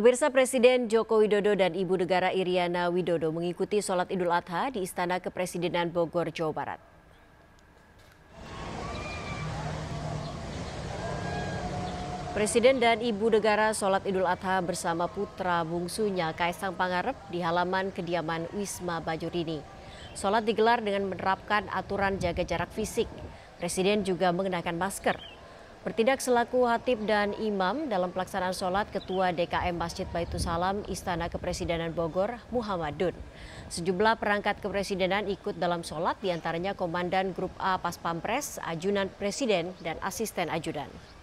Pemirsa Presiden Joko Widodo dan Ibu Negara Iriana Widodo mengikuti sholat Idul Adha di Istana Kepresidenan Bogor, Jawa Barat. Presiden dan Ibu Negara sholat Idul Adha bersama putra bungsunya Kaisang Pangarep di halaman kediaman Wisma Bajurini. Sholat digelar dengan menerapkan aturan jaga jarak fisik. Presiden juga mengenakan masker. Bertindak selaku hatib dan imam dalam pelaksanaan sholat Ketua DKM Masjid Baitussalam Salam Istana Kepresidenan Bogor, Muhammadun. Sejumlah perangkat kepresidenan ikut dalam sholat diantaranya Komandan Grup A Pas Pampres, Ajunan Presiden, dan Asisten Ajudan.